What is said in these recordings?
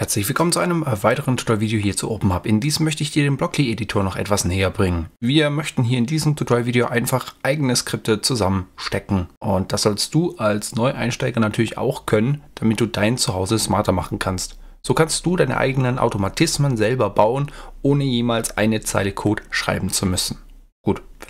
Herzlich willkommen zu einem äh, weiteren Tutorial-Video hier zu OpenHub. In diesem möchte ich dir den Blockly-Editor noch etwas näher bringen. Wir möchten hier in diesem Tutorial-Video einfach eigene Skripte zusammenstecken. Und das sollst du als Neueinsteiger natürlich auch können, damit du dein Zuhause smarter machen kannst. So kannst du deine eigenen Automatismen selber bauen, ohne jemals eine Zeile Code schreiben zu müssen.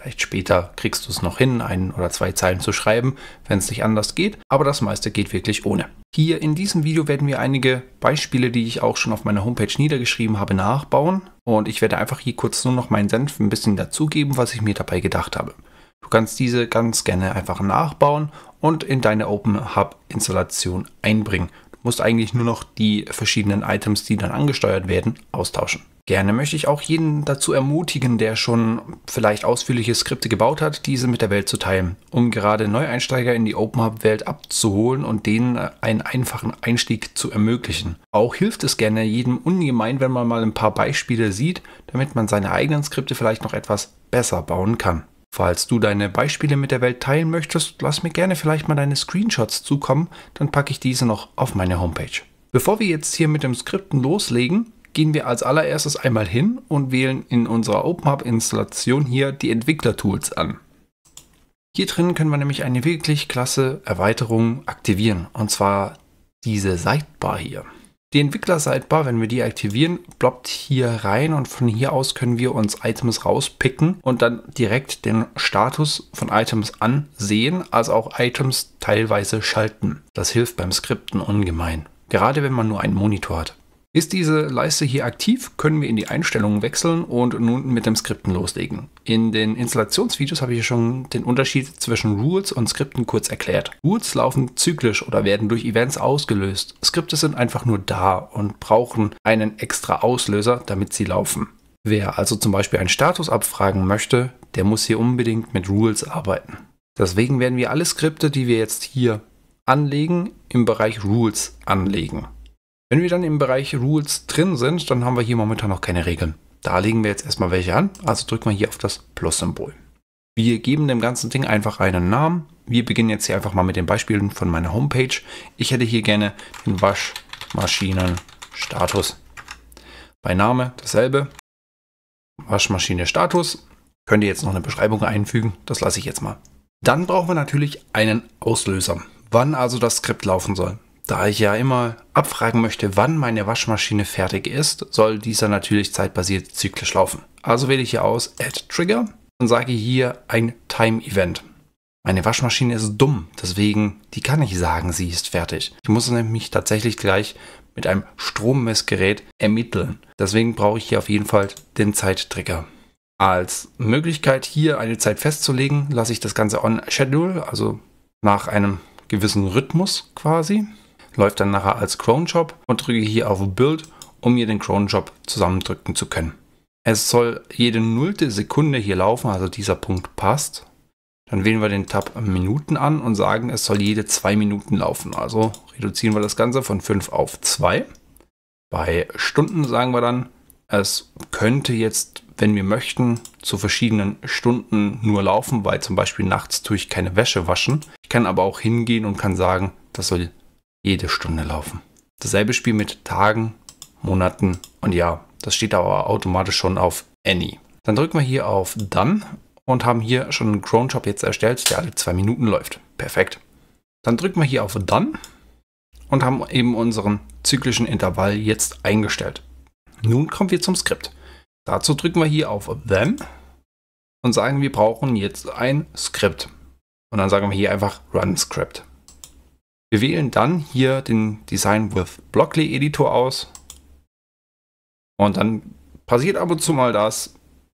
Vielleicht später kriegst du es noch hin, ein oder zwei Zeilen zu schreiben, wenn es nicht anders geht, aber das meiste geht wirklich ohne. Hier in diesem Video werden wir einige Beispiele, die ich auch schon auf meiner Homepage niedergeschrieben habe, nachbauen und ich werde einfach hier kurz nur noch meinen Senf ein bisschen dazugeben, was ich mir dabei gedacht habe. Du kannst diese ganz gerne einfach nachbauen und in deine Open Hub installation einbringen. Du musst eigentlich nur noch die verschiedenen Items, die dann angesteuert werden, austauschen. Gerne möchte ich auch jeden dazu ermutigen, der schon vielleicht ausführliche Skripte gebaut hat, diese mit der Welt zu teilen, um gerade Neueinsteiger in die OpenHub-Welt abzuholen und denen äh, einen einfachen Einstieg zu ermöglichen. Auch hilft es gerne jedem ungemein, wenn man mal ein paar Beispiele sieht, damit man seine eigenen Skripte vielleicht noch etwas besser bauen kann. Falls du deine Beispiele mit der Welt teilen möchtest, lass mir gerne vielleicht mal deine Screenshots zukommen, dann packe ich diese noch auf meine Homepage. Bevor wir jetzt hier mit dem Skripten loslegen, gehen wir als allererstes einmal hin und wählen in unserer OpenHub-Installation hier die Entwickler-Tools an. Hier drin können wir nämlich eine wirklich klasse Erweiterung aktivieren, und zwar diese Sidebar hier. Die Entwickler-Sidebar, wenn wir die aktivieren, ploppt hier rein und von hier aus können wir uns Items rauspicken und dann direkt den Status von Items ansehen, als auch Items teilweise schalten. Das hilft beim Skripten ungemein, gerade wenn man nur einen Monitor hat. Ist diese Leiste hier aktiv, können wir in die Einstellungen wechseln und nun mit dem Skripten loslegen. In den Installationsvideos habe ich schon den Unterschied zwischen Rules und Skripten kurz erklärt. Rules laufen zyklisch oder werden durch Events ausgelöst. Skripte sind einfach nur da und brauchen einen extra Auslöser, damit sie laufen. Wer also zum Beispiel einen Status abfragen möchte, der muss hier unbedingt mit Rules arbeiten. Deswegen werden wir alle Skripte, die wir jetzt hier anlegen, im Bereich Rules anlegen. Wenn wir dann im Bereich Rules drin sind, dann haben wir hier momentan noch keine Regeln. Da legen wir jetzt erstmal welche an, also drücken wir hier auf das Plus-Symbol. Wir geben dem ganzen Ding einfach einen Namen. Wir beginnen jetzt hier einfach mal mit den Beispielen von meiner Homepage. Ich hätte hier gerne den Waschmaschinen-Status. Bei Name dasselbe. Waschmaschine-Status. Könnt ihr jetzt noch eine Beschreibung einfügen, das lasse ich jetzt mal. Dann brauchen wir natürlich einen Auslöser, wann also das Skript laufen soll. Da ich ja immer abfragen möchte, wann meine Waschmaschine fertig ist, soll dieser natürlich zeitbasiert zyklisch laufen. Also wähle ich hier aus Add Trigger und sage hier ein Time Event. Meine Waschmaschine ist dumm, deswegen die kann ich sagen, sie ist fertig. Ich muss nämlich tatsächlich gleich mit einem Strommessgerät ermitteln. Deswegen brauche ich hier auf jeden Fall den Zeittrigger. Als Möglichkeit hier eine Zeit festzulegen, lasse ich das Ganze on Schedule, also nach einem gewissen Rhythmus quasi läuft dann nachher als Cron Job und drücke hier auf Build, um mir den Cron Job zusammendrücken zu können. Es soll jede nullte Sekunde hier laufen, also dieser Punkt passt. Dann wählen wir den Tab Minuten an und sagen, es soll jede zwei Minuten laufen. Also reduzieren wir das Ganze von 5 auf 2. Bei Stunden sagen wir dann, es könnte jetzt, wenn wir möchten, zu verschiedenen Stunden nur laufen, weil zum Beispiel nachts tue ich keine Wäsche waschen. Ich kann aber auch hingehen und kann sagen, das soll jede Stunde laufen. Dasselbe Spiel mit Tagen, Monaten und Jahr. Das steht aber automatisch schon auf Any. Dann drücken wir hier auf Done und haben hier schon einen Chrome Job jetzt erstellt, der alle zwei Minuten läuft. Perfekt. Dann drücken wir hier auf Done und haben eben unseren zyklischen Intervall jetzt eingestellt. Nun kommen wir zum Skript. Dazu drücken wir hier auf Then und sagen, wir brauchen jetzt ein Skript. Und dann sagen wir hier einfach Run Script. Wir wählen dann hier den Design with Blockly Editor aus. Und dann passiert ab und zu mal das.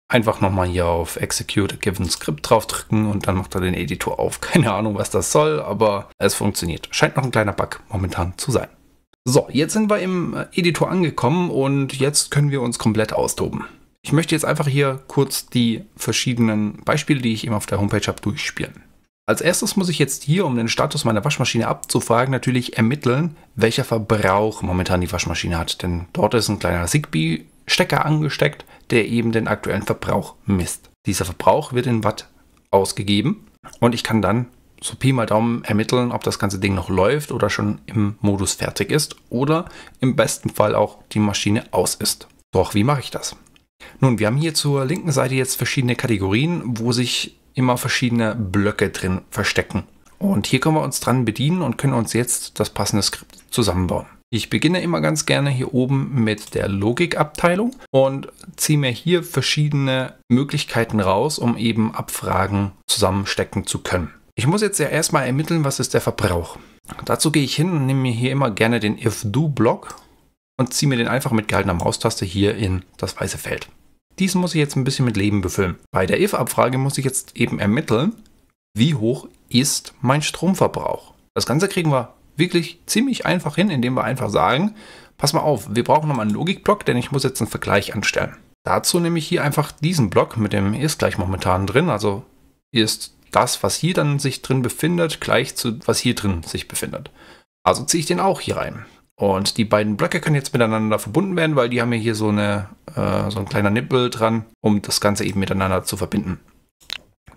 Einfach nochmal hier auf Execute a Given Script draufdrücken und dann macht er den Editor auf. Keine Ahnung, was das soll, aber es funktioniert. Scheint noch ein kleiner Bug momentan zu sein. So, jetzt sind wir im äh, Editor angekommen und jetzt können wir uns komplett austoben. Ich möchte jetzt einfach hier kurz die verschiedenen Beispiele, die ich eben auf der Homepage habe, durchspielen. Als erstes muss ich jetzt hier, um den Status meiner Waschmaschine abzufragen, natürlich ermitteln, welcher Verbrauch momentan die Waschmaschine hat. Denn dort ist ein kleiner Zigbee-Stecker angesteckt, der eben den aktuellen Verbrauch misst. Dieser Verbrauch wird in Watt ausgegeben und ich kann dann so Pi mal Daumen ermitteln, ob das ganze Ding noch läuft oder schon im Modus fertig ist oder im besten Fall auch die Maschine aus ist. Doch wie mache ich das? Nun, wir haben hier zur linken Seite jetzt verschiedene Kategorien, wo sich immer verschiedene Blöcke drin verstecken. Und hier können wir uns dran bedienen und können uns jetzt das passende Skript zusammenbauen. Ich beginne immer ganz gerne hier oben mit der Logikabteilung und ziehe mir hier verschiedene Möglichkeiten raus, um eben Abfragen zusammenstecken zu können. Ich muss jetzt ja erstmal ermitteln, was ist der Verbrauch. Dazu gehe ich hin und nehme mir hier immer gerne den if-do-Block und ziehe mir den einfach mit gehaltener Maustaste hier in das weiße Feld. Diesen muss ich jetzt ein bisschen mit Leben befüllen. Bei der if-Abfrage muss ich jetzt eben ermitteln, wie hoch ist mein Stromverbrauch. Das Ganze kriegen wir wirklich ziemlich einfach hin, indem wir einfach sagen, pass mal auf, wir brauchen nochmal einen Logikblock, denn ich muss jetzt einen Vergleich anstellen. Dazu nehme ich hier einfach diesen Block mit dem ist gleich momentan drin, also ist das, was hier dann sich drin befindet, gleich zu was hier drin sich befindet. Also ziehe ich den auch hier rein. Und die beiden Blöcke können jetzt miteinander verbunden werden, weil die haben ja hier so, eine, äh, so ein kleiner Nippel dran, um das Ganze eben miteinander zu verbinden.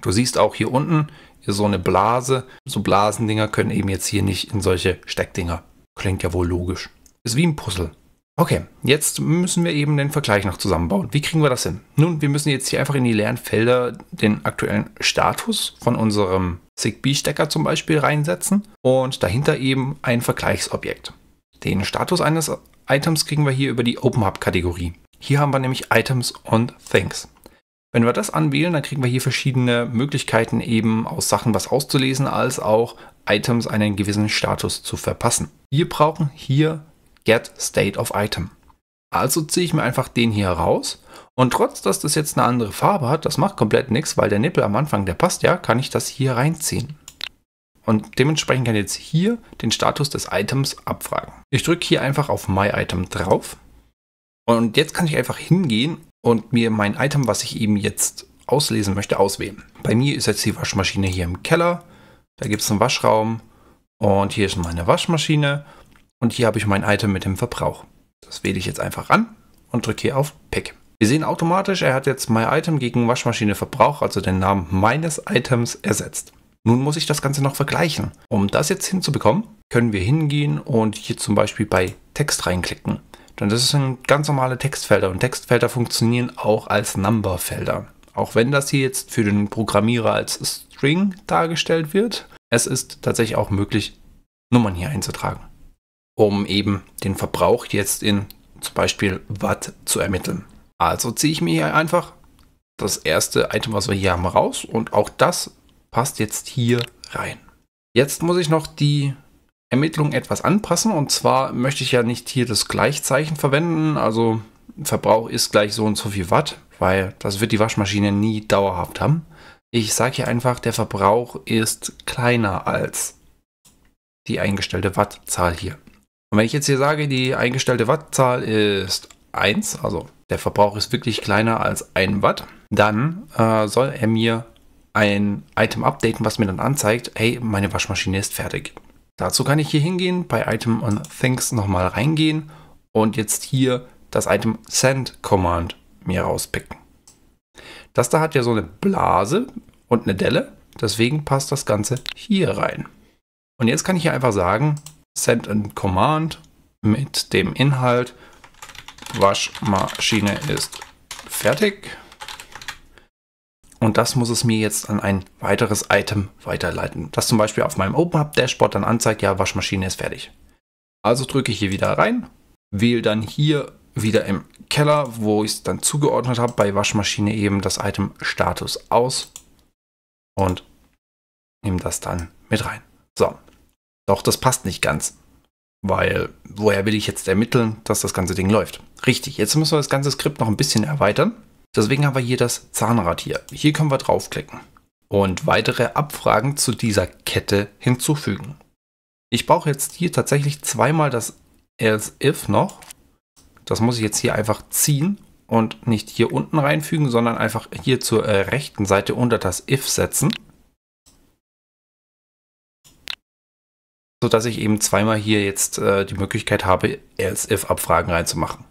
Du siehst auch hier unten hier so eine Blase. So Blasendinger können eben jetzt hier nicht in solche Steckdinger. Klingt ja wohl logisch. Ist wie ein Puzzle. Okay, jetzt müssen wir eben den Vergleich noch zusammenbauen. Wie kriegen wir das hin? Nun, wir müssen jetzt hier einfach in die leeren Felder den aktuellen Status von unserem ZigBee-Stecker zum Beispiel reinsetzen und dahinter eben ein Vergleichsobjekt. Den Status eines Items kriegen wir hier über die OpenHub-Kategorie. Hier haben wir nämlich Items und Things. Wenn wir das anwählen, dann kriegen wir hier verschiedene Möglichkeiten, eben aus Sachen was auszulesen, als auch Items einen gewissen Status zu verpassen. Wir brauchen hier Get State of Item. Also ziehe ich mir einfach den hier raus und trotz, dass das jetzt eine andere Farbe hat, das macht komplett nichts, weil der Nippel am Anfang, der passt ja, kann ich das hier reinziehen und dementsprechend kann ich jetzt hier den Status des Items abfragen. Ich drücke hier einfach auf My Item drauf und jetzt kann ich einfach hingehen und mir mein Item, was ich eben jetzt auslesen möchte, auswählen. Bei mir ist jetzt die Waschmaschine hier im Keller, da gibt es einen Waschraum und hier ist meine Waschmaschine und hier habe ich mein Item mit dem Verbrauch. Das wähle ich jetzt einfach an und drücke hier auf Pick. Wir sehen automatisch, er hat jetzt My Item gegen Waschmaschine Verbrauch, also den Namen meines Items ersetzt. Nun muss ich das Ganze noch vergleichen. Um das jetzt hinzubekommen, können wir hingehen und hier zum Beispiel bei Text reinklicken. Denn das sind ganz normale Textfelder und Textfelder funktionieren auch als Numberfelder. Auch wenn das hier jetzt für den Programmierer als String dargestellt wird, es ist tatsächlich auch möglich, Nummern hier einzutragen, um eben den Verbrauch jetzt in zum Beispiel Watt zu ermitteln. Also ziehe ich mir hier einfach das erste Item, was wir hier haben, raus und auch das passt jetzt hier rein. Jetzt muss ich noch die Ermittlung etwas anpassen und zwar möchte ich ja nicht hier das Gleichzeichen verwenden, also Verbrauch ist gleich so und so viel Watt, weil das wird die Waschmaschine nie dauerhaft haben. Ich sage hier einfach, der Verbrauch ist kleiner als die eingestellte Wattzahl hier. Und wenn ich jetzt hier sage, die eingestellte Wattzahl ist 1, also der Verbrauch ist wirklich kleiner als 1 Watt, dann äh, soll er mir ein Item updaten, was mir dann anzeigt, hey, meine Waschmaschine ist fertig. Dazu kann ich hier hingehen, bei Item on Things nochmal reingehen und jetzt hier das Item Send Command mir rauspicken. Das da hat ja so eine Blase und eine Delle, deswegen passt das Ganze hier rein. Und jetzt kann ich hier einfach sagen, Send a Command mit dem Inhalt Waschmaschine ist fertig und das muss es mir jetzt an ein weiteres Item weiterleiten, das zum Beispiel auf meinem OpenHub Dashboard dann anzeigt, ja, Waschmaschine ist fertig. Also drücke ich hier wieder rein, wähle dann hier wieder im Keller, wo ich es dann zugeordnet habe, bei Waschmaschine eben das Item Status aus und nehme das dann mit rein. So, doch das passt nicht ganz, weil woher will ich jetzt ermitteln, dass das ganze Ding läuft? Richtig, jetzt müssen wir das ganze Skript noch ein bisschen erweitern Deswegen haben wir hier das Zahnrad hier. Hier können wir draufklicken und weitere Abfragen zu dieser Kette hinzufügen. Ich brauche jetzt hier tatsächlich zweimal das else if noch. Das muss ich jetzt hier einfach ziehen und nicht hier unten reinfügen, sondern einfach hier zur äh, rechten Seite unter das if setzen. sodass ich eben zweimal hier jetzt äh, die Möglichkeit habe, else if Abfragen reinzumachen.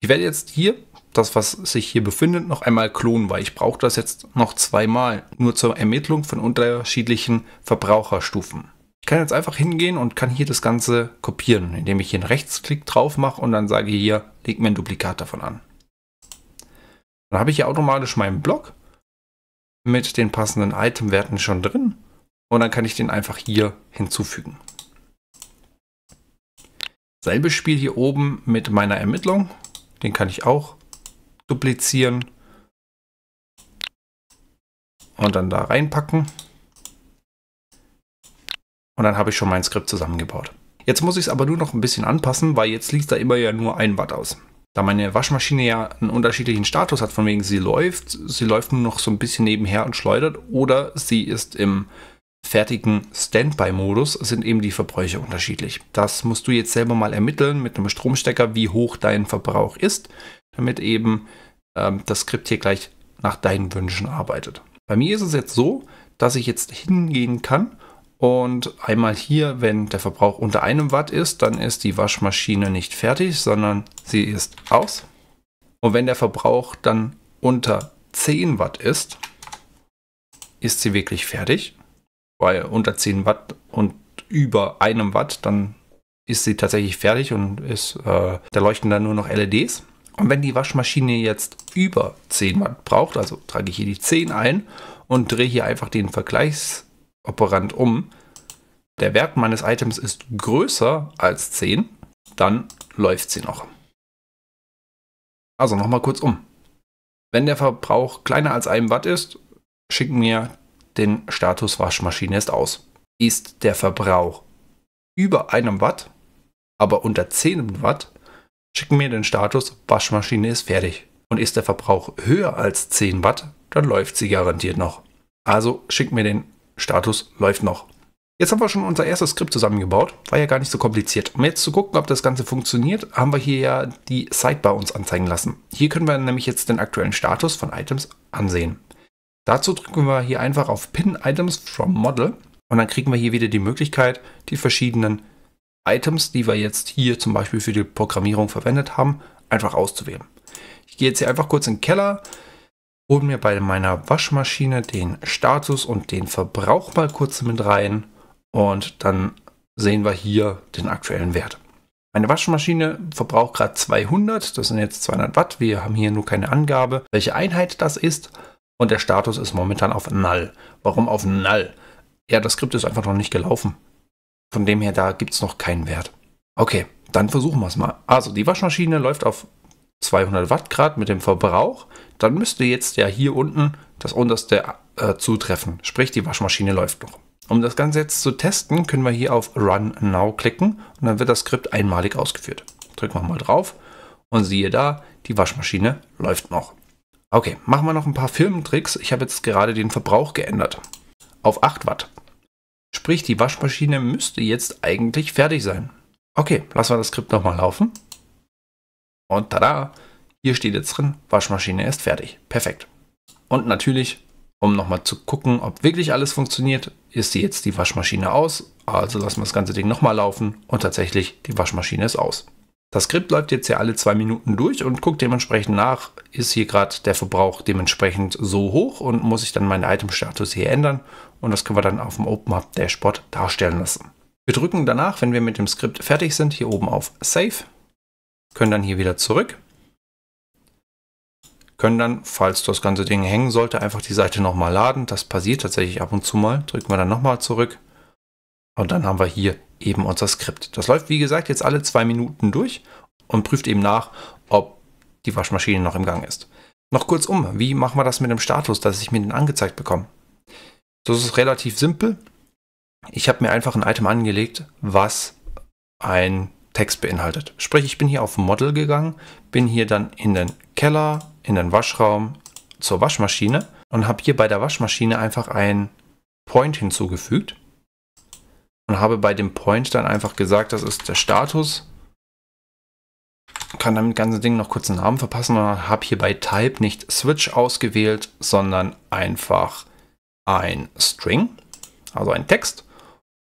Ich werde jetzt hier das, was sich hier befindet, noch einmal klonen, weil ich brauche das jetzt noch zweimal, nur zur Ermittlung von unterschiedlichen Verbraucherstufen. Ich kann jetzt einfach hingehen und kann hier das Ganze kopieren, indem ich hier einen Rechtsklick drauf mache und dann sage hier, leg mir ein Duplikat davon an. Dann habe ich hier automatisch meinen Block mit den passenden Itemwerten schon drin und dann kann ich den einfach hier hinzufügen. Selbes Spiel hier oben mit meiner Ermittlung, den kann ich auch duplizieren und dann da reinpacken. Und dann habe ich schon mein Skript zusammengebaut. Jetzt muss ich es aber nur noch ein bisschen anpassen, weil jetzt liegt da immer ja nur ein Watt aus. Da meine Waschmaschine ja einen unterschiedlichen Status hat, von wegen sie läuft, sie läuft nur noch so ein bisschen nebenher und schleudert oder sie ist im fertigen Standby-Modus sind eben die Verbräuche unterschiedlich. Das musst du jetzt selber mal ermitteln mit einem Stromstecker, wie hoch dein Verbrauch ist damit eben ähm, das Skript hier gleich nach deinen Wünschen arbeitet. Bei mir ist es jetzt so, dass ich jetzt hingehen kann und einmal hier, wenn der Verbrauch unter einem Watt ist, dann ist die Waschmaschine nicht fertig, sondern sie ist aus. Und wenn der Verbrauch dann unter 10 Watt ist, ist sie wirklich fertig. Weil unter 10 Watt und über einem Watt, dann ist sie tatsächlich fertig und ist, äh, da leuchten dann nur noch LEDs. Und wenn die Waschmaschine jetzt über 10 Watt braucht, also trage ich hier die 10 ein und drehe hier einfach den Vergleichsoperant um. Der Wert meines Items ist größer als 10, dann läuft sie noch. Also nochmal kurz um. Wenn der Verbrauch kleiner als 1 Watt ist, schicken mir den Status Waschmaschine ist aus. Ist der Verbrauch über einem Watt, aber unter 10 Watt, schicken mir den Status Waschmaschine ist fertig. Und ist der Verbrauch höher als 10 Watt, dann läuft sie garantiert noch. Also schickt mir den Status läuft noch. Jetzt haben wir schon unser erstes Skript zusammengebaut, war ja gar nicht so kompliziert. Um jetzt zu gucken, ob das Ganze funktioniert, haben wir hier ja die Sidebar uns anzeigen lassen. Hier können wir nämlich jetzt den aktuellen Status von Items ansehen. Dazu drücken wir hier einfach auf Pin Items from Model und dann kriegen wir hier wieder die Möglichkeit, die verschiedenen Items, die wir jetzt hier zum Beispiel für die Programmierung verwendet haben, einfach auszuwählen. Ich gehe jetzt hier einfach kurz in den Keller, hole mir bei meiner Waschmaschine den Status und den Verbrauch mal kurz mit rein und dann sehen wir hier den aktuellen Wert. Meine Waschmaschine verbraucht gerade 200, das sind jetzt 200 Watt. Wir haben hier nur keine Angabe, welche Einheit das ist. Und der Status ist momentan auf Null. Warum auf Null? Ja, das Skript ist einfach noch nicht gelaufen. Von dem her, da gibt es noch keinen Wert. Okay, dann versuchen wir es mal. Also die Waschmaschine läuft auf 200 Watt Grad mit dem Verbrauch. Dann müsste jetzt ja hier unten das unterste äh, zutreffen. Sprich, die Waschmaschine läuft noch. Um das Ganze jetzt zu testen, können wir hier auf Run Now klicken und dann wird das Skript einmalig ausgeführt. Drücken wir mal drauf und siehe da, die Waschmaschine läuft noch. Okay, machen wir noch ein paar Filmtricks. Ich habe jetzt gerade den Verbrauch geändert auf 8 Watt. Sprich, die Waschmaschine müsste jetzt eigentlich fertig sein. Okay, lassen wir das Skript nochmal laufen. Und tada, hier steht jetzt drin, Waschmaschine ist fertig. Perfekt. Und natürlich, um nochmal zu gucken, ob wirklich alles funktioniert, ist jetzt die Waschmaschine aus. Also lassen wir das ganze Ding nochmal laufen und tatsächlich, die Waschmaschine ist aus. Das Skript läuft jetzt ja alle zwei Minuten durch und guckt dementsprechend nach, ist hier gerade der Verbrauch dementsprechend so hoch und muss ich dann meinen Item-Status hier ändern und das können wir dann auf dem Open OpenHub Dashboard darstellen lassen. Wir drücken danach, wenn wir mit dem Skript fertig sind, hier oben auf Save, können dann hier wieder zurück, können dann, falls das ganze Ding hängen sollte, einfach die Seite nochmal laden. Das passiert tatsächlich ab und zu mal. Drücken wir dann nochmal zurück und dann haben wir hier eben unser Skript. Das läuft, wie gesagt, jetzt alle zwei Minuten durch und prüft eben nach, ob die Waschmaschine noch im Gang ist. Noch kurz um, wie machen wir das mit dem Status, dass ich mir den angezeigt bekomme? Das ist relativ simpel. Ich habe mir einfach ein Item angelegt, was ein Text beinhaltet. Sprich, ich bin hier auf Model gegangen, bin hier dann in den Keller, in den Waschraum, zur Waschmaschine und habe hier bei der Waschmaschine einfach einen Point hinzugefügt und habe bei dem Point dann einfach gesagt, das ist der Status. Kann damit ganze Ding noch kurz einen Namen verpassen und habe hier bei Type nicht Switch ausgewählt, sondern einfach ein String, also ein Text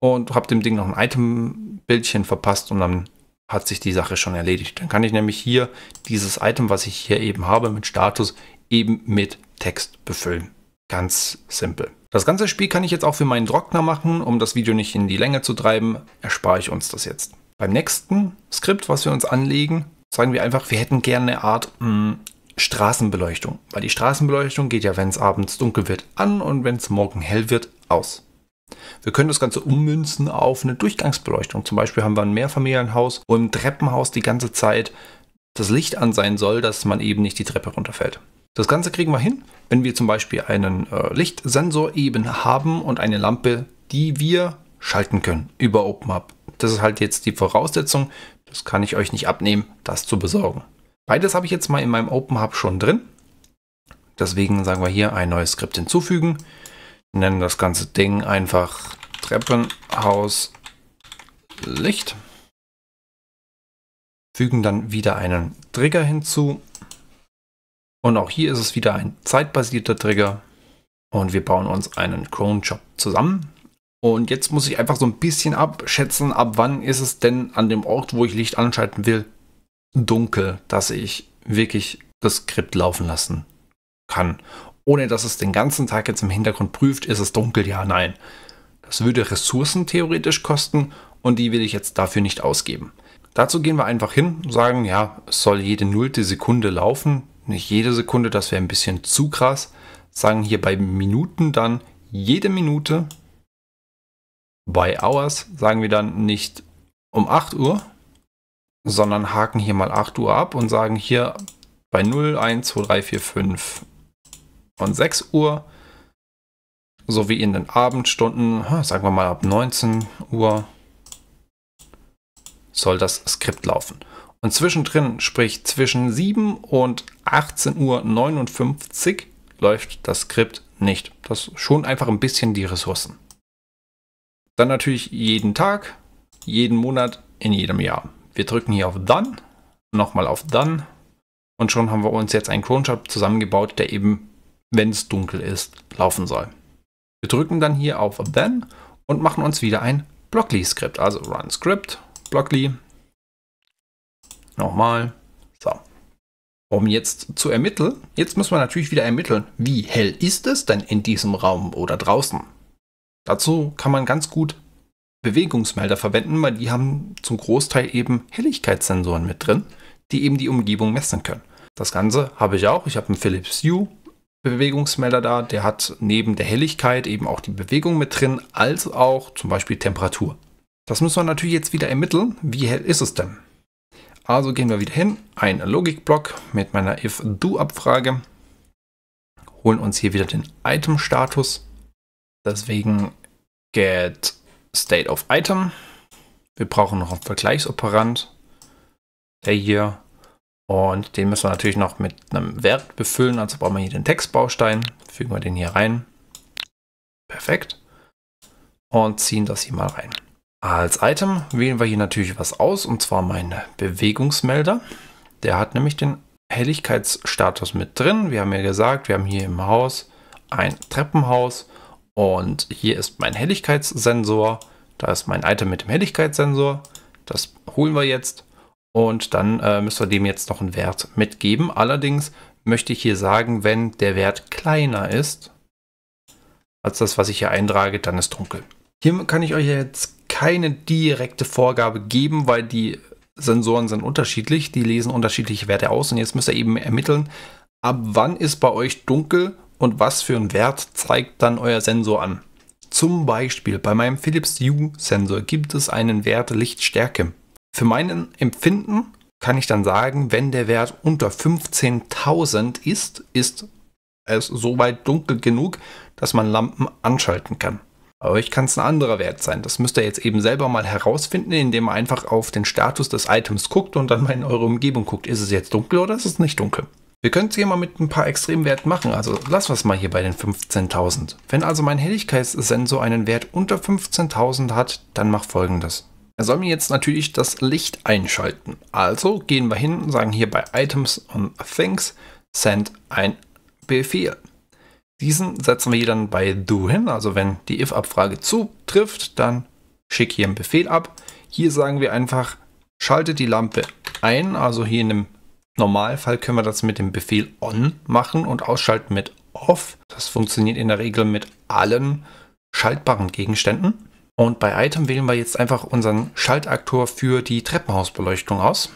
und habe dem Ding noch ein Item-Bildchen verpasst und dann hat sich die Sache schon erledigt. Dann kann ich nämlich hier dieses Item, was ich hier eben habe mit Status, eben mit Text befüllen. Ganz simpel. Das ganze Spiel kann ich jetzt auch für meinen Trockner machen, um das Video nicht in die Länge zu treiben, erspare ich uns das jetzt. Beim nächsten Skript, was wir uns anlegen, sagen wir einfach, wir hätten gerne eine Art mh, hm, Straßenbeleuchtung. Weil die Straßenbeleuchtung geht ja, wenn es abends dunkel wird, an und wenn es morgen hell wird, aus. Wir können das Ganze ummünzen auf eine Durchgangsbeleuchtung. Zum Beispiel haben wir ein Mehrfamilienhaus, wo im Treppenhaus die ganze Zeit das Licht an sein soll, dass man eben nicht die Treppe runterfällt. Das Ganze kriegen wir hin, wenn wir zum Beispiel einen äh, Lichtsensor eben haben und eine Lampe, die wir schalten können über OpenUp. Das ist halt jetzt die Voraussetzung. Das kann ich euch nicht abnehmen, das zu besorgen. Beides habe ich jetzt mal in meinem Open Hub schon drin. Deswegen sagen wir hier ein neues Skript hinzufügen. Nennen das ganze Ding einfach Treppenhaus Licht. Fügen dann wieder einen Trigger hinzu. Und auch hier ist es wieder ein zeitbasierter Trigger. Und wir bauen uns einen Chrome job zusammen. Und jetzt muss ich einfach so ein bisschen abschätzen, ab wann ist es denn an dem Ort, wo ich Licht anschalten will, dunkel, dass ich wirklich das Skript laufen lassen kann. Ohne dass es den ganzen Tag jetzt im Hintergrund prüft, ist es dunkel, ja, nein. Das würde Ressourcen theoretisch kosten und die will ich jetzt dafür nicht ausgeben. Dazu gehen wir einfach hin und sagen, ja, es soll jede nullte Sekunde laufen. Nicht jede Sekunde, das wäre ein bisschen zu krass. Sagen hier bei Minuten dann jede Minute. Bei Hours sagen wir dann nicht um 8 Uhr, sondern haken hier mal 8 Uhr ab und sagen hier bei 0, 1, 2, 3, 4, 5 und 6 Uhr sowie in den Abendstunden, sagen wir mal ab 19 Uhr, soll das Skript laufen. Und zwischendrin, sprich zwischen 7 und 18.59 Uhr, läuft das Skript nicht. Das schon einfach ein bisschen die Ressourcen. Dann natürlich jeden Tag, jeden Monat, in jedem Jahr. Wir drücken hier auf Dann, nochmal auf Dann und schon haben wir uns jetzt einen Cronjob zusammengebaut, der eben, wenn es dunkel ist, laufen soll. Wir drücken dann hier auf Then und machen uns wieder ein Blockly-Skript, also Run Script, Blockly, nochmal, so. Um jetzt zu ermitteln, jetzt müssen wir natürlich wieder ermitteln, wie hell ist es denn in diesem Raum oder draußen. Dazu kann man ganz gut Bewegungsmelder verwenden, weil die haben zum Großteil eben Helligkeitssensoren mit drin, die eben die Umgebung messen können. Das Ganze habe ich auch. Ich habe einen Philips Hue Bewegungsmelder da, der hat neben der Helligkeit eben auch die Bewegung mit drin, als auch zum Beispiel Temperatur. Das müssen wir natürlich jetzt wieder ermitteln. Wie hell ist es denn? Also gehen wir wieder hin, ein Logikblock mit meiner if-do-Abfrage, holen uns hier wieder den Item-Status. Deswegen get State of Item. Wir brauchen noch einen Vergleichsoperant. Der hier. Und den müssen wir natürlich noch mit einem Wert befüllen. Also brauchen wir hier den Textbaustein. Fügen wir den hier rein. Perfekt. Und ziehen das hier mal rein. Als Item wählen wir hier natürlich was aus. Und zwar meinen Bewegungsmelder. Der hat nämlich den Helligkeitsstatus mit drin. Wir haben ja gesagt, wir haben hier im Haus ein Treppenhaus und hier ist mein Helligkeitssensor. Da ist mein Item mit dem Helligkeitssensor. Das holen wir jetzt. Und dann äh, müssen wir dem jetzt noch einen Wert mitgeben. Allerdings möchte ich hier sagen, wenn der Wert kleiner ist als das, was ich hier eintrage, dann ist dunkel. Hier kann ich euch jetzt keine direkte Vorgabe geben, weil die Sensoren sind unterschiedlich. Die lesen unterschiedliche Werte aus. Und jetzt müsst ihr eben ermitteln, ab wann ist bei euch dunkel und was für einen Wert zeigt dann euer Sensor an. Zum Beispiel bei meinem Philips Hue Sensor gibt es einen Wert Lichtstärke. Für meinen Empfinden kann ich dann sagen, wenn der Wert unter 15.000 ist, ist es soweit dunkel genug, dass man Lampen anschalten kann. Aber ich kann es ein anderer Wert sein. Das müsst ihr jetzt eben selber mal herausfinden, indem ihr einfach auf den Status des Items guckt und dann mal in eure Umgebung guckt. Ist es jetzt dunkel oder ist es nicht dunkel? Wir können es hier mal mit ein paar Extremwerten machen, also lassen wir es mal hier bei den 15.000. Wenn also mein Helligkeitssensor einen Wert unter 15.000 hat, dann mach folgendes. Er soll mir jetzt natürlich das Licht einschalten. Also gehen wir hin und sagen hier bei Items und Things send ein Befehl. Diesen setzen wir hier dann bei do hin, also wenn die if-Abfrage zutrifft, dann schick hier einen Befehl ab. Hier sagen wir einfach, schalte die Lampe ein, also hier in dem Normalfall können wir das mit dem Befehl on machen und ausschalten mit off. Das funktioniert in der Regel mit allen schaltbaren Gegenständen. Und bei Item wählen wir jetzt einfach unseren Schaltaktor für die Treppenhausbeleuchtung aus.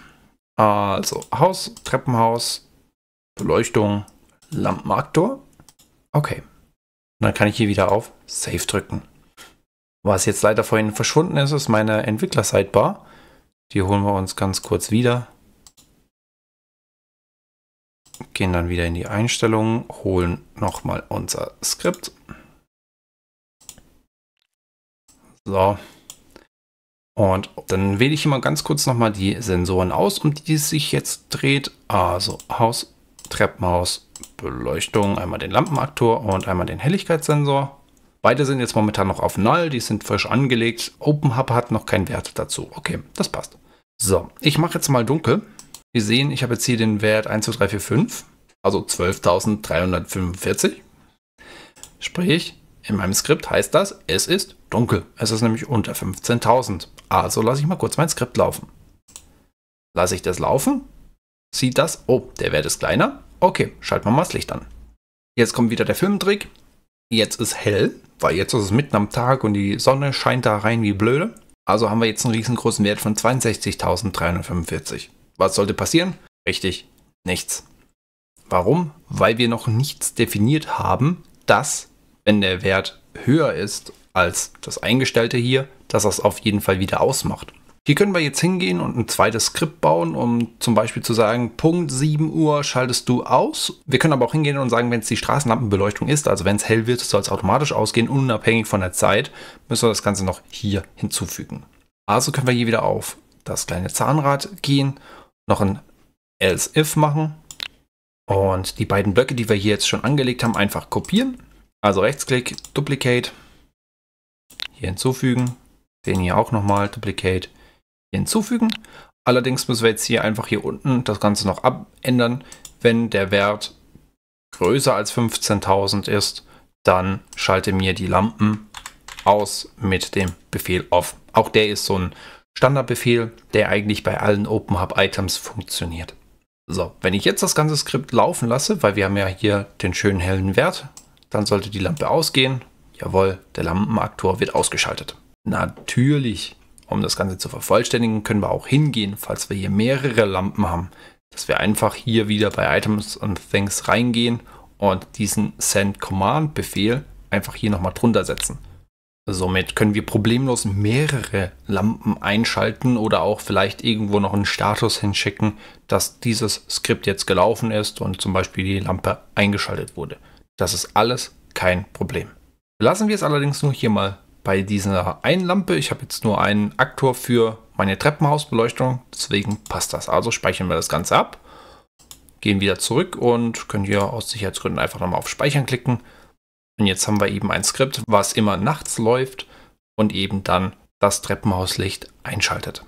Also Haus, Treppenhaus, Beleuchtung, Lampenaktor. Okay. Und dann kann ich hier wieder auf Save drücken. Was jetzt leider vorhin verschwunden ist, ist meine Entwickler-Sidebar. Die holen wir uns ganz kurz wieder gehen dann wieder in die Einstellungen, holen nochmal unser Skript. So. Und dann wähle ich immer ganz kurz nochmal die Sensoren aus, um die es sich jetzt dreht. Also Haus, Treppenhaus, Beleuchtung, einmal den Lampenaktor und einmal den Helligkeitssensor. Beide sind jetzt momentan noch auf Null, die sind frisch angelegt. OpenHub hat noch keinen Wert dazu. Okay, das passt. So, ich mache jetzt mal dunkel. Wir sehen, ich habe jetzt hier den Wert 1, 2, 3, 4, 5, also 12.345. Sprich, in meinem Skript heißt das, es ist dunkel. Es ist nämlich unter 15.000. Also lasse ich mal kurz mein Skript laufen. Lasse ich das laufen, sieht das, oh, der Wert ist kleiner. Okay, schalten wir mal das Licht an. Jetzt kommt wieder der Filmtrick. Jetzt ist hell, weil jetzt ist es mitten am Tag und die Sonne scheint da rein wie blöde. Also haben wir jetzt einen riesengroßen Wert von 62.345. Was sollte passieren? Richtig, nichts. Warum? Weil wir noch nichts definiert haben, dass, wenn der Wert höher ist als das eingestellte hier, dass das auf jeden Fall wieder ausmacht. Hier können wir jetzt hingehen und ein zweites Skript bauen, um zum Beispiel zu sagen, Punkt 7 Uhr schaltest du aus. Wir können aber auch hingehen und sagen, wenn es die Straßenlampenbeleuchtung ist, also wenn es hell wird, soll es automatisch ausgehen, unabhängig von der Zeit, müssen wir das Ganze noch hier hinzufügen. Also können wir hier wieder auf das kleine Zahnrad gehen noch ein Else-If machen und die beiden Blöcke, die wir hier jetzt schon angelegt haben, einfach kopieren. Also Rechtsklick, Duplicate, hier hinzufügen, den hier auch nochmal, Duplicate, hier hinzufügen. Allerdings müssen wir jetzt hier einfach hier unten das Ganze noch abändern. Wenn der Wert größer als 15.000 ist, dann schalte mir die Lampen aus mit dem Befehl off. Auch der ist so ein Standardbefehl, der eigentlich bei allen OpenHub-Items funktioniert. So, wenn ich jetzt das ganze Skript laufen lasse, weil wir haben ja hier den schönen hellen Wert, dann sollte die Lampe ausgehen. Jawohl, der Lampenaktor wird ausgeschaltet. Natürlich, um das Ganze zu vervollständigen, können wir auch hingehen, falls wir hier mehrere Lampen haben, dass wir einfach hier wieder bei Items und Things reingehen und diesen Send Command Befehl einfach hier nochmal drunter setzen. Somit können wir problemlos mehrere Lampen einschalten oder auch vielleicht irgendwo noch einen Status hinschicken, dass dieses Skript jetzt gelaufen ist und zum Beispiel die Lampe eingeschaltet wurde. Das ist alles kein Problem. Lassen wir es allerdings nur hier mal bei dieser einen Lampe. Ich habe jetzt nur einen Aktor für meine Treppenhausbeleuchtung, deswegen passt das. Also speichern wir das Ganze ab, gehen wieder zurück und können hier aus Sicherheitsgründen einfach nochmal auf Speichern klicken. Und jetzt haben wir eben ein Skript, was immer nachts läuft und eben dann das Treppenhauslicht einschaltet.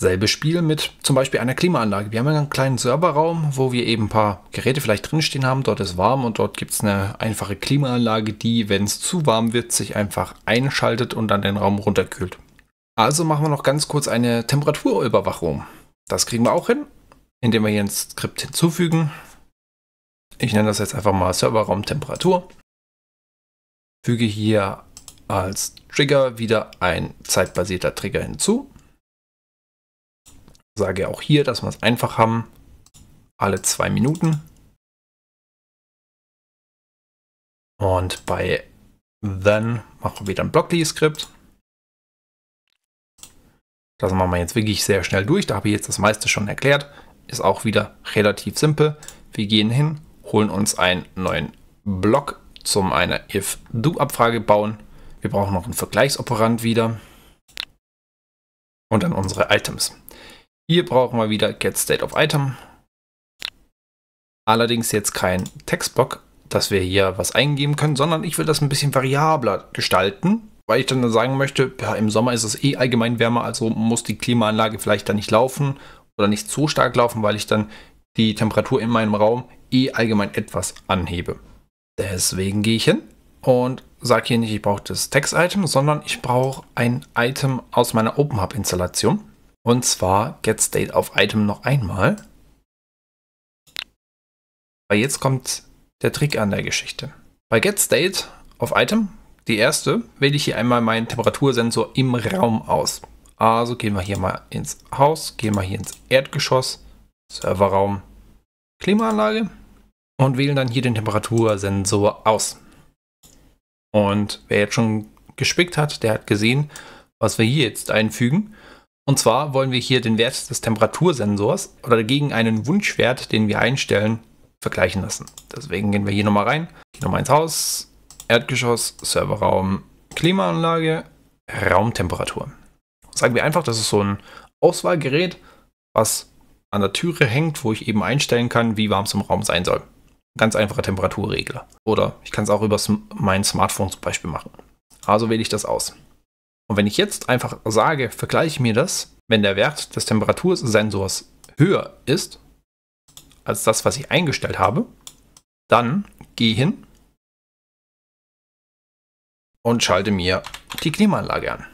Selbe Spiel mit zum Beispiel einer Klimaanlage. Wir haben einen kleinen Serverraum, wo wir eben ein paar Geräte vielleicht drinstehen haben. Dort ist warm und dort gibt es eine einfache Klimaanlage, die, wenn es zu warm wird, sich einfach einschaltet und dann den Raum runterkühlt. Also machen wir noch ganz kurz eine Temperaturüberwachung. Das kriegen wir auch hin, indem wir hier ein Skript hinzufügen. Ich nenne das jetzt einfach mal Serverraumtemperatur. Temperatur füge hier als Trigger wieder ein zeitbasierter Trigger hinzu. Sage auch hier, dass wir es einfach haben, alle zwei Minuten. Und bei then machen wir wieder ein Blockly-Skript. Das machen wir jetzt wirklich sehr schnell durch. Da habe ich jetzt das meiste schon erklärt. Ist auch wieder relativ simpel. Wir gehen hin, holen uns einen neuen Block zum einer if-do-Abfrage bauen. Wir brauchen noch einen Vergleichsoperand wieder. Und dann unsere Items. Hier brauchen wir wieder getStateOfItem. Allerdings jetzt kein Textblock, dass wir hier was eingeben können, sondern ich will das ein bisschen variabler gestalten, weil ich dann sagen möchte, ja, im Sommer ist es eh allgemein wärmer, also muss die Klimaanlage vielleicht dann nicht laufen oder nicht zu stark laufen, weil ich dann die Temperatur in meinem Raum eh allgemein etwas anhebe. Deswegen gehe ich hin und sage hier nicht, ich brauche das Text-Item, sondern ich brauche ein Item aus meiner OpenHub-Installation. Und zwar getState auf Item noch einmal. Weil jetzt kommt der Trick an der Geschichte. Bei getState auf Item, die erste, wähle ich hier einmal meinen Temperatursensor im Raum aus. Also gehen wir hier mal ins Haus, gehen wir hier ins Erdgeschoss, Serverraum, Klimaanlage und wählen dann hier den Temperatursensor aus. Und wer jetzt schon gespickt hat, der hat gesehen, was wir hier jetzt einfügen. Und zwar wollen wir hier den Wert des Temperatursensors oder gegen einen Wunschwert, den wir einstellen, vergleichen lassen. Deswegen gehen wir hier nochmal rein, gehen nochmal ins Haus, Erdgeschoss, Serverraum, Klimaanlage, Raumtemperatur. Sagen wir einfach, das ist so ein Auswahlgerät, was an der Türe hängt, wo ich eben einstellen kann, wie warm es im Raum sein soll ganz einfacher Temperaturregler. Oder ich kann es auch über mein Smartphone zum Beispiel machen. Also wähle ich das aus. Und wenn ich jetzt einfach sage, vergleiche mir das, wenn der Wert des Temperatursensors höher ist als das, was ich eingestellt habe, dann gehe hin und schalte mir die Klimaanlage an.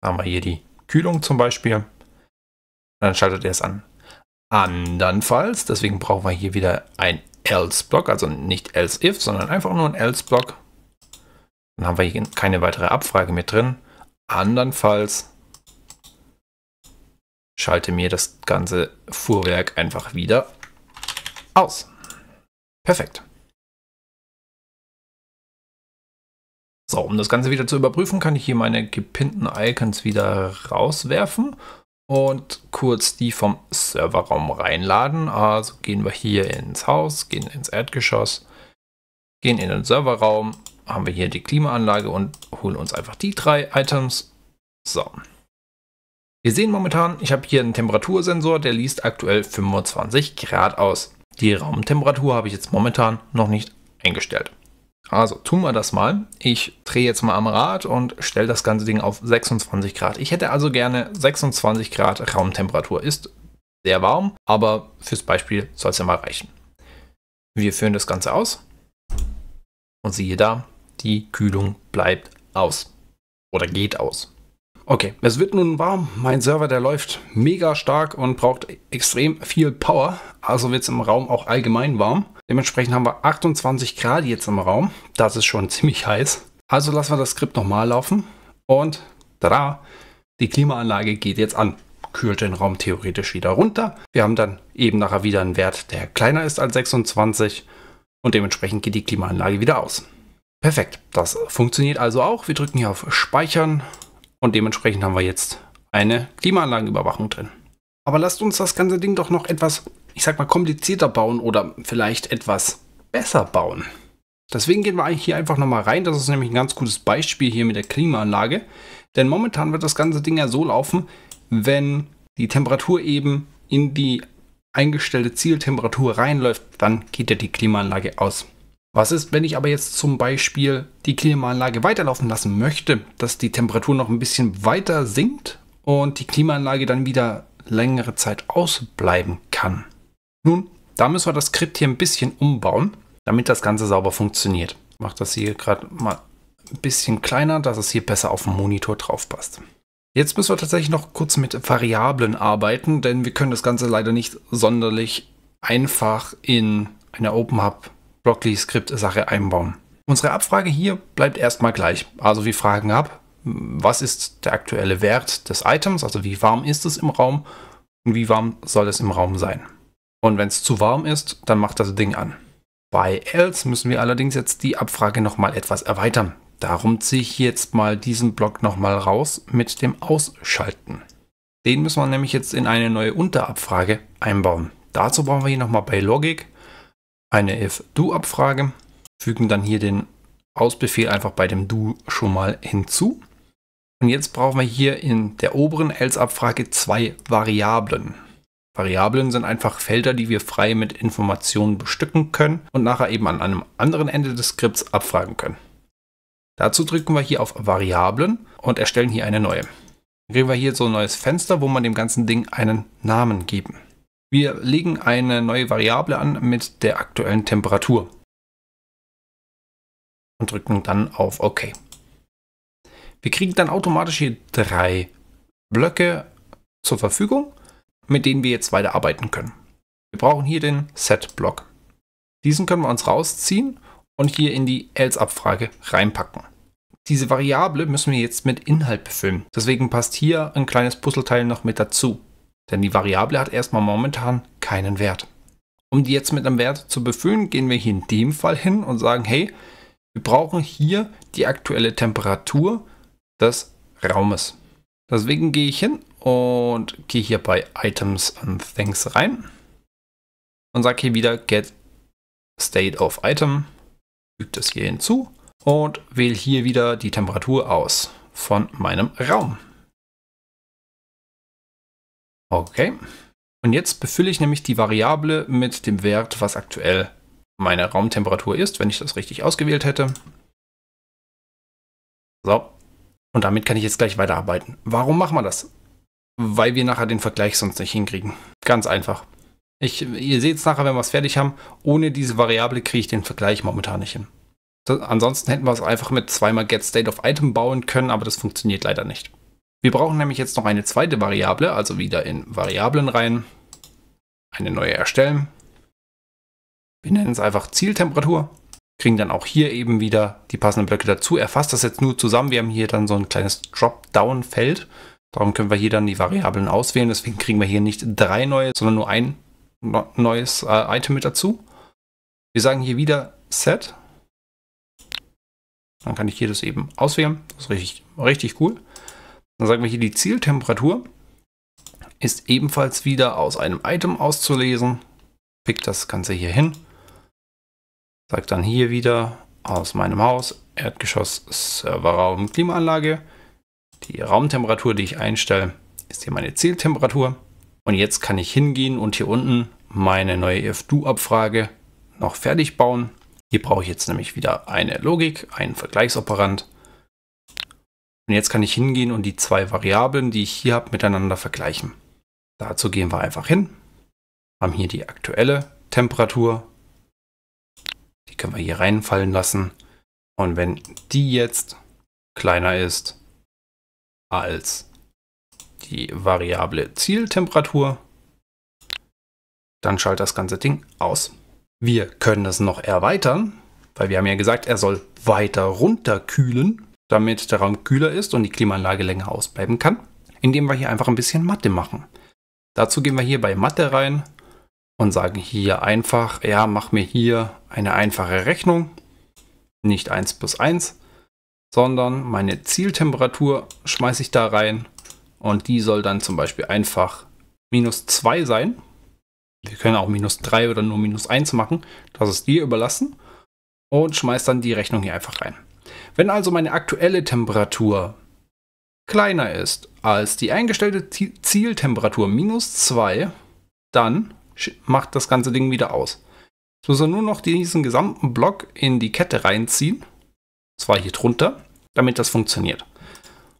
Da haben wir hier die Kühlung zum Beispiel dann schaltet er es an. Andernfalls, deswegen brauchen wir hier wieder ein else-Block, also nicht else-if, sondern einfach nur ein else-Block. Dann haben wir hier keine weitere Abfrage mit drin. Andernfalls schalte mir das ganze Fuhrwerk einfach wieder aus. Perfekt. So, um das Ganze wieder zu überprüfen, kann ich hier meine gepinnten Icons wieder rauswerfen und kurz die vom Serverraum reinladen. Also gehen wir hier ins Haus, gehen ins Erdgeschoss, gehen in den Serverraum, haben wir hier die Klimaanlage und holen uns einfach die drei Items. So. Wir sehen momentan, ich habe hier einen Temperatursensor, der liest aktuell 25 Grad aus. Die Raumtemperatur habe ich jetzt momentan noch nicht eingestellt. Also tun wir das mal. Ich drehe jetzt mal am Rad und stelle das ganze Ding auf 26 Grad. Ich hätte also gerne 26 Grad Raumtemperatur. Ist sehr warm, aber fürs Beispiel soll es ja mal reichen. Wir führen das Ganze aus und siehe da, die Kühlung bleibt aus oder geht aus. Okay, es wird nun warm. Mein Server, der läuft mega stark und braucht extrem viel Power. Also wird es im Raum auch allgemein warm. Dementsprechend haben wir 28 Grad jetzt im Raum. Das ist schon ziemlich heiß. Also lassen wir das Skript nochmal laufen und tada, die Klimaanlage geht jetzt an. Kühlt den Raum theoretisch wieder runter. Wir haben dann eben nachher wieder einen Wert, der kleiner ist als 26 und dementsprechend geht die Klimaanlage wieder aus. Perfekt, das funktioniert also auch. Wir drücken hier auf Speichern und dementsprechend haben wir jetzt eine Klimaanlagenüberwachung drin. Aber lasst uns das ganze Ding doch noch etwas, ich sag mal, komplizierter bauen oder vielleicht etwas besser bauen. Deswegen gehen wir eigentlich hier einfach nochmal rein. Das ist nämlich ein ganz gutes Beispiel hier mit der Klimaanlage. Denn momentan wird das ganze Ding ja so laufen, wenn die Temperatur eben in die eingestellte Zieltemperatur reinläuft, dann geht ja die Klimaanlage aus. Was ist, wenn ich aber jetzt zum Beispiel die Klimaanlage weiterlaufen lassen möchte, dass die Temperatur noch ein bisschen weiter sinkt und die Klimaanlage dann wieder längere Zeit ausbleiben kann. Nun, da müssen wir das Skript hier ein bisschen umbauen, damit das Ganze sauber funktioniert. Ich mache das hier gerade mal ein bisschen kleiner, dass es hier besser auf dem Monitor drauf passt. Jetzt müssen wir tatsächlich noch kurz mit Variablen arbeiten, denn wir können das Ganze leider nicht sonderlich einfach in einer OpenHub Broccoli Skript Sache einbauen. Unsere Abfrage hier bleibt erstmal gleich. Also wir fragen ab, was ist der aktuelle Wert des Items, also wie warm ist es im Raum und wie warm soll es im Raum sein. Und wenn es zu warm ist, dann macht das Ding an. Bei else müssen wir allerdings jetzt die Abfrage nochmal etwas erweitern. Darum ziehe ich jetzt mal diesen Block nochmal raus mit dem Ausschalten. Den müssen wir nämlich jetzt in eine neue Unterabfrage einbauen. Dazu brauchen wir hier nochmal bei Logic eine if-do-Abfrage, fügen dann hier den Ausbefehl einfach bei dem do schon mal hinzu und jetzt brauchen wir hier in der oberen Else-Abfrage zwei Variablen. Variablen sind einfach Felder, die wir frei mit Informationen bestücken können und nachher eben an einem anderen Ende des Skripts abfragen können. Dazu drücken wir hier auf Variablen und erstellen hier eine neue. Dann kriegen wir hier so ein neues Fenster, wo man dem ganzen Ding einen Namen geben. Wir legen eine neue Variable an mit der aktuellen Temperatur und drücken dann auf OK. Wir kriegen dann automatisch hier drei Blöcke zur Verfügung, mit denen wir jetzt weiter arbeiten können. Wir brauchen hier den Set-Block. Diesen können wir uns rausziehen und hier in die Else-Abfrage reinpacken. Diese Variable müssen wir jetzt mit Inhalt befüllen. Deswegen passt hier ein kleines Puzzleteil noch mit dazu. Denn die Variable hat erstmal momentan keinen Wert. Um die jetzt mit einem Wert zu befüllen, gehen wir hier in dem Fall hin und sagen, hey, wir brauchen hier die aktuelle Temperatur des Raumes. Deswegen gehe ich hin und gehe hier bei Items and Things rein und sage hier wieder Get State of Item, füge das hier hinzu und wähle hier wieder die Temperatur aus von meinem Raum. Okay. Und jetzt befülle ich nämlich die Variable mit dem Wert, was aktuell meine Raumtemperatur ist, wenn ich das richtig ausgewählt hätte. So, und damit kann ich jetzt gleich weiterarbeiten. Warum machen wir das? Weil wir nachher den Vergleich sonst nicht hinkriegen. Ganz einfach. Ich, ihr seht es nachher, wenn wir es fertig haben. Ohne diese Variable kriege ich den Vergleich momentan nicht hin. So, ansonsten hätten wir es einfach mit zweimal getStateOfItem bauen können, aber das funktioniert leider nicht. Wir brauchen nämlich jetzt noch eine zweite Variable, also wieder in Variablen rein, eine neue erstellen. Wir nennen es einfach Zieltemperatur kriegen dann auch hier eben wieder die passenden Blöcke dazu. Erfasst das jetzt nur zusammen. Wir haben hier dann so ein kleines Dropdown-Feld. Darum können wir hier dann die Variablen auswählen. Deswegen kriegen wir hier nicht drei neue, sondern nur ein neues äh, Item mit dazu. Wir sagen hier wieder Set. Dann kann ich hier das eben auswählen. Das ist richtig, richtig cool. Dann sagen wir hier die Zieltemperatur. Ist ebenfalls wieder aus einem Item auszulesen. Pick das Ganze hier hin Sagt dann hier wieder aus meinem Haus, Erdgeschoss, Serverraum, Klimaanlage. Die Raumtemperatur, die ich einstelle, ist hier meine Zieltemperatur. Und jetzt kann ich hingehen und hier unten meine neue efdu abfrage noch fertig bauen. Hier brauche ich jetzt nämlich wieder eine Logik, einen Vergleichsoperand. Und jetzt kann ich hingehen und die zwei Variablen, die ich hier habe, miteinander vergleichen. Dazu gehen wir einfach hin, haben hier die aktuelle Temperatur die können wir hier reinfallen lassen. Und wenn die jetzt kleiner ist als die Variable Zieltemperatur, dann schaltet das ganze Ding aus. Wir können das noch erweitern, weil wir haben ja gesagt, er soll weiter runterkühlen, damit der Raum kühler ist und die Klimaanlage länger ausbleiben kann, indem wir hier einfach ein bisschen Matte machen. Dazu gehen wir hier bei Matte rein, und sagen hier einfach, ja, mach mir hier eine einfache Rechnung, nicht 1 plus 1, sondern meine Zieltemperatur schmeiße ich da rein und die soll dann zum Beispiel einfach minus 2 sein. Wir können auch minus 3 oder nur minus 1 machen, das ist dir überlassen und schmeiß dann die Rechnung hier einfach rein. Wenn also meine aktuelle Temperatur kleiner ist als die eingestellte Zieltemperatur minus 2, dann macht das ganze Ding wieder aus. Jetzt muss er nur noch diesen gesamten Block in die Kette reinziehen, und zwar hier drunter, damit das funktioniert.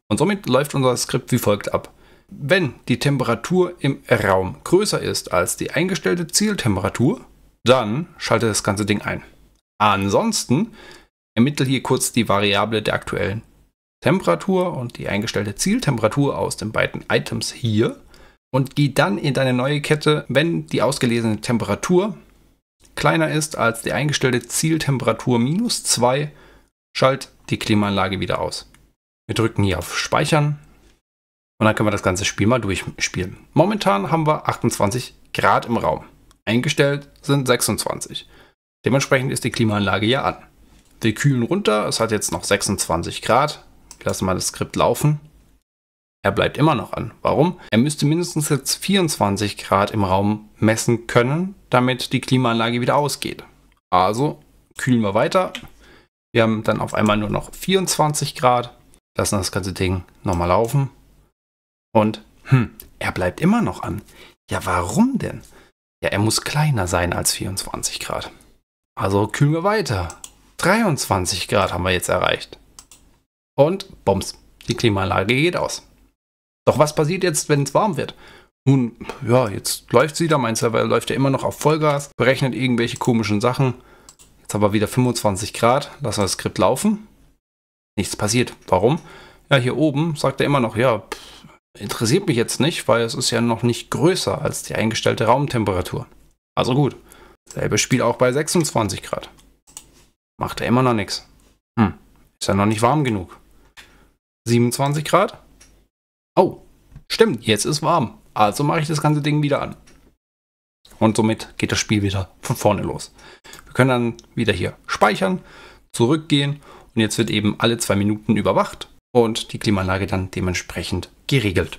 Und somit läuft unser Skript wie folgt ab. Wenn die Temperatur im Raum größer ist als die eingestellte Zieltemperatur, dann schalte das ganze Ding ein. Ansonsten ermittle hier kurz die Variable der aktuellen Temperatur und die eingestellte Zieltemperatur aus den beiden Items hier und geh dann in deine neue Kette, wenn die ausgelesene Temperatur kleiner ist als die eingestellte Zieltemperatur minus 2, schalt die Klimaanlage wieder aus. Wir drücken hier auf Speichern und dann können wir das ganze Spiel mal durchspielen. Momentan haben wir 28 Grad im Raum. Eingestellt sind 26. Dementsprechend ist die Klimaanlage ja an. Wir kühlen runter, es hat jetzt noch 26 Grad. Lassen wir das Skript laufen. Er bleibt immer noch an. Warum? Er müsste mindestens jetzt 24 Grad im Raum messen können, damit die Klimaanlage wieder ausgeht. Also kühlen wir weiter. Wir haben dann auf einmal nur noch 24 Grad. Lassen das ganze Ding nochmal laufen. Und hm, er bleibt immer noch an. Ja, warum denn? Ja, er muss kleiner sein als 24 Grad. Also kühlen wir weiter. 23 Grad haben wir jetzt erreicht. Und bums, die Klimaanlage geht aus. Doch was passiert jetzt, wenn es warm wird? Nun, ja, jetzt läuft sie da, mein Server läuft ja immer noch auf Vollgas, berechnet irgendwelche komischen Sachen. Jetzt aber wieder 25 Grad, Lass das Skript laufen. Nichts passiert. Warum? Ja, hier oben sagt er immer noch, ja, pff, interessiert mich jetzt nicht, weil es ist ja noch nicht größer als die eingestellte Raumtemperatur. Also gut. Selbe Spiel auch bei 26 Grad. Macht er immer noch nichts. Hm, ist ja noch nicht warm genug. 27 Grad? oh, stimmt, jetzt ist warm. Also mache ich das ganze Ding wieder an. Und somit geht das Spiel wieder von vorne los. Wir können dann wieder hier speichern, zurückgehen und jetzt wird eben alle zwei Minuten überwacht und die Klimaanlage dann dementsprechend geregelt.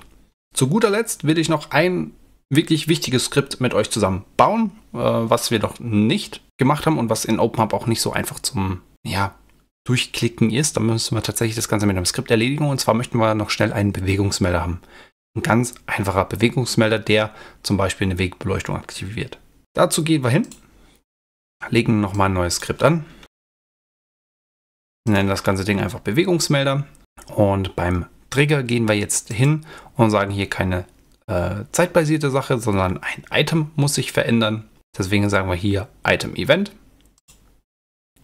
Zu guter Letzt will ich noch ein wirklich wichtiges Skript mit euch zusammen bauen, äh, was wir noch nicht gemacht haben und was in OpenHub auch nicht so einfach zum ja, Durchklicken ist, dann müssen wir tatsächlich das Ganze mit einem Skript erledigen. Und zwar möchten wir noch schnell einen Bewegungsmelder haben. Ein ganz einfacher Bewegungsmelder, der zum Beispiel eine Wegbeleuchtung aktiviert. Dazu gehen wir hin, legen nochmal ein neues Skript an, nennen das ganze Ding einfach Bewegungsmelder und beim Trigger gehen wir jetzt hin und sagen hier keine äh, zeitbasierte Sache, sondern ein Item muss sich verändern. Deswegen sagen wir hier Item Event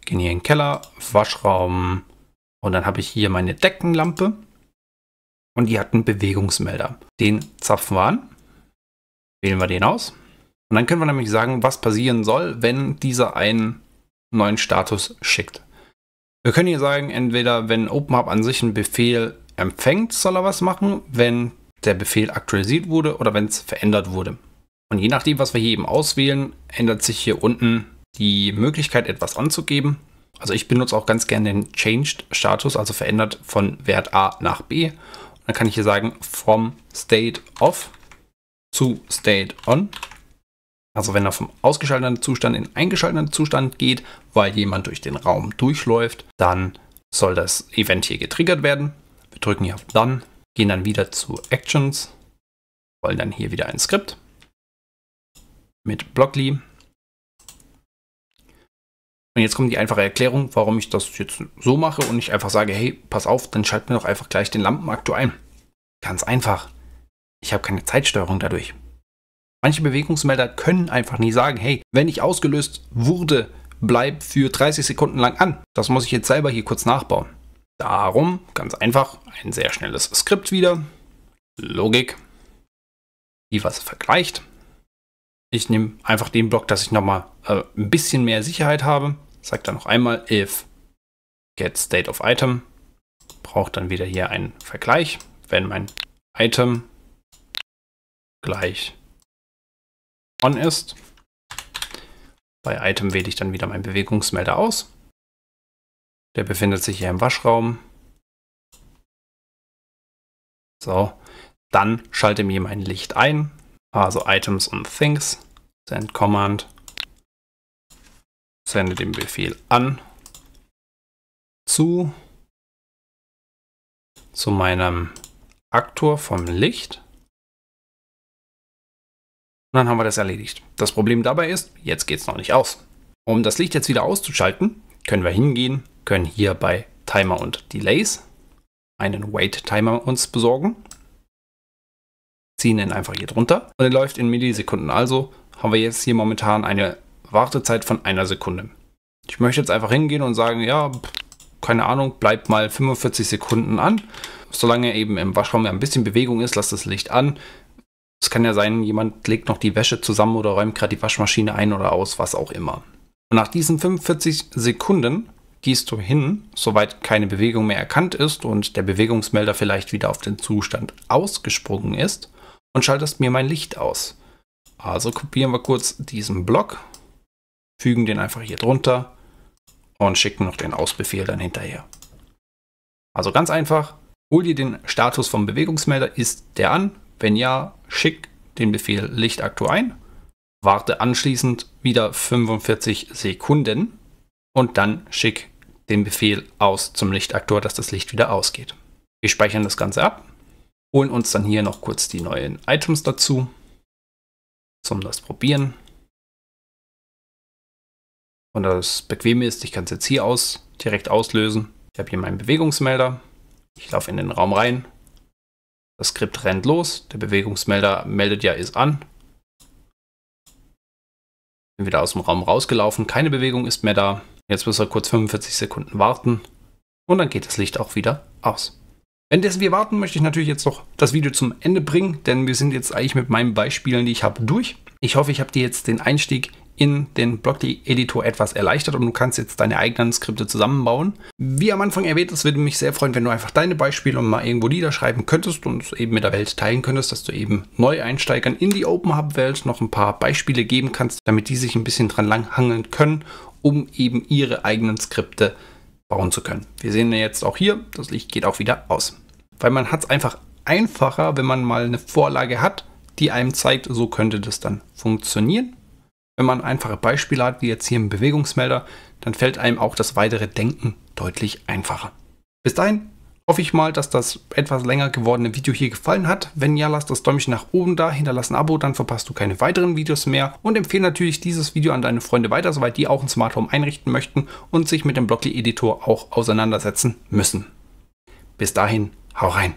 Gehen hier in den Keller, Waschraum und dann habe ich hier meine Deckenlampe und die hat einen Bewegungsmelder. Den zapfen wir an, wählen wir den aus und dann können wir nämlich sagen, was passieren soll, wenn dieser einen neuen Status schickt. Wir können hier sagen, entweder wenn OpenHub an sich einen Befehl empfängt, soll er was machen, wenn der Befehl aktualisiert wurde oder wenn es verändert wurde. Und je nachdem, was wir hier eben auswählen, ändert sich hier unten die Möglichkeit, etwas anzugeben. Also ich benutze auch ganz gerne den Changed-Status, also verändert von Wert A nach B. Und dann kann ich hier sagen, from state of zu state on. Also wenn er vom ausgeschalteten Zustand in eingeschalteten Zustand geht, weil jemand durch den Raum durchläuft, dann soll das Event hier getriggert werden. Wir drücken hier auf Done, gehen dann wieder zu Actions, wollen dann hier wieder ein Skript mit Blockly und jetzt kommt die einfache Erklärung, warum ich das jetzt so mache und nicht einfach sage, hey, pass auf, dann schalt mir doch einfach gleich den Lampenaktor ein. Ganz einfach. Ich habe keine Zeitsteuerung dadurch. Manche Bewegungsmelder können einfach nicht sagen, hey, wenn ich ausgelöst wurde, bleib für 30 Sekunden lang an. Das muss ich jetzt selber hier kurz nachbauen. Darum, ganz einfach, ein sehr schnelles Skript wieder. Logik. Wie was vergleicht. Ich nehme einfach den Block, dass ich nochmal äh, ein bisschen mehr Sicherheit habe. Sage dann noch einmal if get state of item. Braucht dann wieder hier einen Vergleich, wenn mein Item gleich on ist. Bei Item wähle ich dann wieder meinen Bewegungsmelder aus. Der befindet sich hier im Waschraum. So, dann schalte mir mein Licht ein also Items und Things, send command, sende den Befehl an zu, zu meinem Aktor vom Licht. Und dann haben wir das erledigt. Das Problem dabei ist, jetzt geht es noch nicht aus. Um das Licht jetzt wieder auszuschalten, können wir hingehen, können hier bei Timer und Delays einen Wait-Timer uns besorgen ziehen den einfach hier drunter und er läuft in Millisekunden. Also haben wir jetzt hier momentan eine Wartezeit von einer Sekunde. Ich möchte jetzt einfach hingehen und sagen, ja, keine Ahnung, bleibt mal 45 Sekunden an. Solange eben im Waschraum ja ein bisschen Bewegung ist, lasst das Licht an. Es kann ja sein, jemand legt noch die Wäsche zusammen oder räumt gerade die Waschmaschine ein oder aus, was auch immer. Und nach diesen 45 Sekunden gehst du hin, soweit keine Bewegung mehr erkannt ist und der Bewegungsmelder vielleicht wieder auf den Zustand ausgesprungen ist, und schaltest mir mein Licht aus. Also kopieren wir kurz diesen Block, fügen den einfach hier drunter und schicken noch den Ausbefehl dann hinterher. Also ganz einfach, hol dir den Status vom Bewegungsmelder, ist der an? Wenn ja, schick den Befehl Lichtaktor ein, warte anschließend wieder 45 Sekunden und dann schick den Befehl aus zum Lichtaktor, dass das Licht wieder ausgeht. Wir speichern das Ganze ab holen uns dann hier noch kurz die neuen Items dazu zum das Probieren. Und das Bequeme ist, ich kann es jetzt hier aus direkt auslösen. Ich habe hier meinen Bewegungsmelder. Ich laufe in den Raum rein. Das Skript rennt los. Der Bewegungsmelder meldet ja ist an. Bin wieder aus dem Raum rausgelaufen. Keine Bewegung ist mehr da. Jetzt müssen wir kurz 45 Sekunden warten. Und dann geht das Licht auch wieder aus. Währenddessen wir warten, möchte ich natürlich jetzt noch das Video zum Ende bringen, denn wir sind jetzt eigentlich mit meinen Beispielen, die ich habe, durch. Ich hoffe, ich habe dir jetzt den Einstieg in den Blockly-Editor etwas erleichtert und du kannst jetzt deine eigenen Skripte zusammenbauen. Wie am Anfang erwähnt, es würde mich sehr freuen, wenn du einfach deine Beispiele mal irgendwo niederschreiben könntest und es eben mit der Welt teilen könntest, dass du eben Neueinsteigern in die open hub welt noch ein paar Beispiele geben kannst, damit die sich ein bisschen dran langhangeln können, um eben ihre eigenen Skripte bauen zu können. Wir sehen jetzt auch hier, das Licht geht auch wieder aus weil man hat es einfach einfacher, wenn man mal eine Vorlage hat, die einem zeigt, so könnte das dann funktionieren. Wenn man einfache Beispiele hat, wie jetzt hier im Bewegungsmelder, dann fällt einem auch das weitere Denken deutlich einfacher. Bis dahin hoffe ich mal, dass das etwas länger gewordene Video hier gefallen hat. Wenn ja, lasst das Däumchen nach oben da, hinterlass ein Abo, dann verpasst du keine weiteren Videos mehr und empfehle natürlich dieses Video an deine Freunde weiter, soweit die auch ein Smart Home einrichten möchten und sich mit dem Blockly Editor auch auseinandersetzen müssen. Bis dahin, Hau rein!